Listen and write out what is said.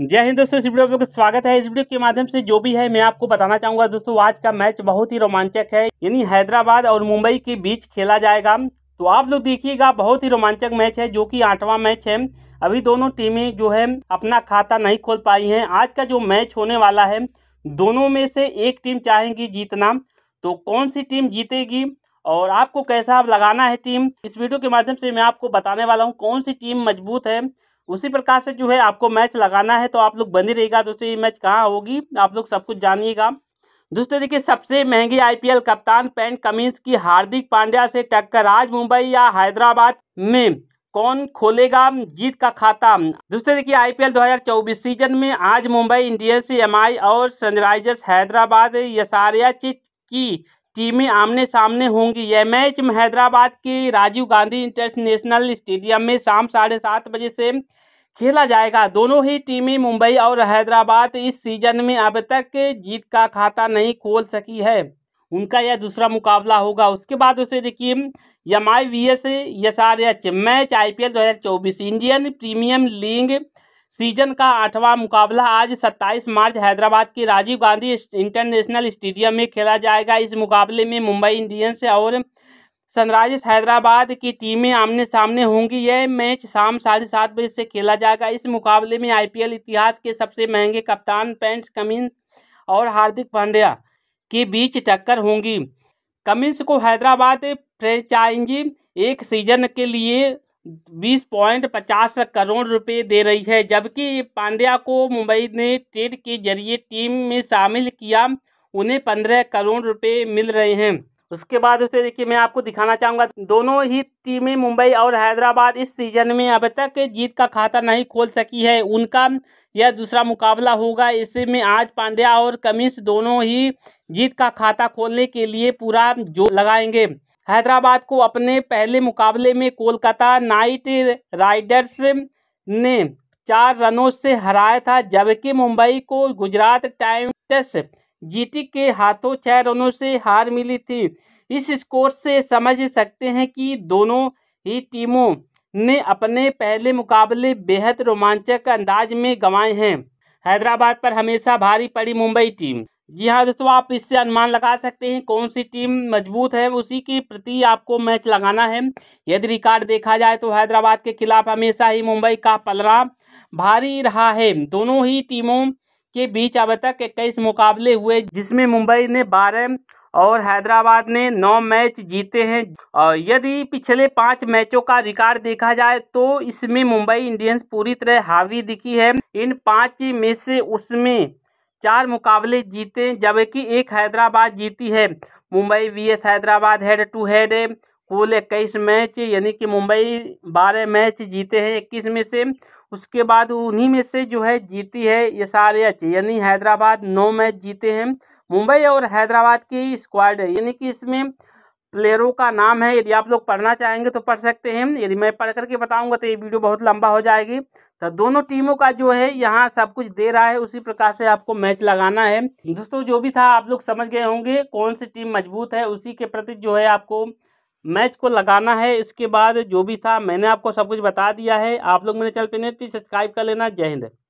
जय हिंद दोस्तों इस वीडियो में स्वागत है इस वीडियो के माध्यम से जो भी है मैं आपको बताना चाहूंगा दोस्तों आज का मैच बहुत ही रोमांचक है यानी हैदराबाद और मुंबई के बीच खेला जाएगा तो आप लोग देखिएगा बहुत ही रोमांचक मैच है जो कि आठवां मैच है अभी दोनों टीमें जो है अपना खाता नहीं खोल पाई हैं आज का जो मैच होने वाला है दोनों में से एक टीम चाहेंगी जीतना तो कौन सी टीम जीतेगी और आपको कैसा लगाना है टीम इस वीडियो के माध्यम से मैं आपको बताने वाला हूँ कौन सी टीम मजबूत है उसी प्रकार से जो है आपको मैच लगाना है तो आप लोग बनी रहेगा दोस्तों ये मैच कहाँ होगी आप लोग सब कुछ जानिएगा दोस्तों देखिए सबसे महंगी आईपीएल कप्तान पेंट कमिंस की हार्दिक पांड्या से टक्कर आज मुंबई या हैदराबाद में कौन खोलेगा जीत का खाता दोस्तों देखिए आईपीएल 2024 सीजन में आज मुंबई इंडियंस एमआई और सनराइजर्स हैदराबाद यसारिया की टीमें आमने सामने होंगी यह मैच हैदराबाद के राजीव गांधी इंटरनेशनल स्टेडियम में शाम साढ़े सात बजे से खेला जाएगा दोनों ही टीमें मुंबई और हैदराबाद इस सीजन में अब तक जीत का खाता नहीं खोल सकी है उनका यह दूसरा मुकाबला होगा उसके बाद उसे देखिए M I V S S R H match I P L दो हज़ार चौबीस इंडियन प्रीमियम लीग सीजन का आठवां मुकाबला आज 27 मार्च हैदराबाद के राजीव गांधी इंटरनेशनल स्टेडियम में खेला जाएगा इस मुकाबले में मुंबई इंडियंस और सनराइजर्स हैदराबाद की टीमें आमने सामने होंगी यह मैच शाम साढ़े सात बजे से खेला जाएगा इस मुकाबले में आईपीएल इतिहास के सबसे महंगे कप्तान पेंट्स कमिंस और हार्दिक पांड्या के बीच टक्कर होंगी कमिंस को हैदराबाद फ्रेंचाइजी एक सीजन के लिए बीस पॉइंट पचास करोड़ रुपए दे रही है जबकि पांड्या को मुंबई ने ट्रेड के जरिए टीम में शामिल किया उन्हें पंद्रह करोड़ रुपए मिल रहे हैं उसके बाद उसे देखिए मैं आपको दिखाना चाहूँगा दोनों ही टीमें मुंबई और हैदराबाद इस सीजन में अब तक जीत का खाता नहीं खोल सकी है उनका यह दूसरा मुकाबला होगा इसमें आज पांड्या और कमिश दोनों ही जीत का खाता खोलने के लिए पूरा जोर लगाएंगे हैदराबाद को अपने पहले मुकाबले में कोलकाता नाइट राइडर्स ने चार रनों से हराया था जबकि मुंबई को गुजरात टाइम्स जीटी के हाथों छह रनों से हार मिली थी इस स्कोर से समझ सकते हैं कि दोनों ही टीमों ने अपने पहले मुकाबले बेहद रोमांचक अंदाज में गंवाए हैं हैदराबाद पर हमेशा भारी पड़ी मुंबई टीम जी हाँ दोस्तों आप इससे अनुमान लगा सकते हैं कौन सी टीम मजबूत है उसी के प्रति आपको मैच लगाना है यदि रिकॉर्ड देखा जाए तो हैदराबाद के खिलाफ हमेशा ही मुंबई का पलरा भारी रहा है दोनों ही टीमों के बीच अब तक इक्कीस मुकाबले हुए जिसमें मुंबई ने बारह और हैदराबाद ने नौ मैच जीते हैं और यदि पिछले पाँच मैचों का रिकॉर्ड देखा जाए तो इसमें मुंबई इंडियंस पूरी तरह हावी दिखी है इन पाँच में से उसमें चार मुकाबले जीते जबकि एक हैदराबाद जीती है Mumbai VS Hyderabad head to head कुल इक्कीस मैच यानी कि मुंबई बारह मैच जीते हैं इक्कीस में से उसके बाद उन्हीं में से जो है जीती है ये सारे एच यानी हैदराबाद नौ मैच जीते हैं मुंबई और हैदराबाद की स्क्वाड यानी कि इसमें प्लेयरों का नाम है यदि आप लोग पढ़ना चाहेंगे तो पढ़ सकते हैं यदि मैं पढ़ करके बताऊंगा तो ये वीडियो बहुत लंबा हो जाएगी तो दोनों टीमों का जो है यहाँ सब कुछ दे रहा है उसी प्रकार से आपको मैच लगाना है दोस्तों जो भी था आप लोग समझ गए होंगे कौन सी टीम मजबूत है उसी के प्रति जो है आपको मैच को लगाना है इसके बाद जो भी था मैंने आपको सब कुछ बता दिया है आप लोग मेरे चैनल पर नहीं तो सब्सक्राइब कर लेना जय हिंद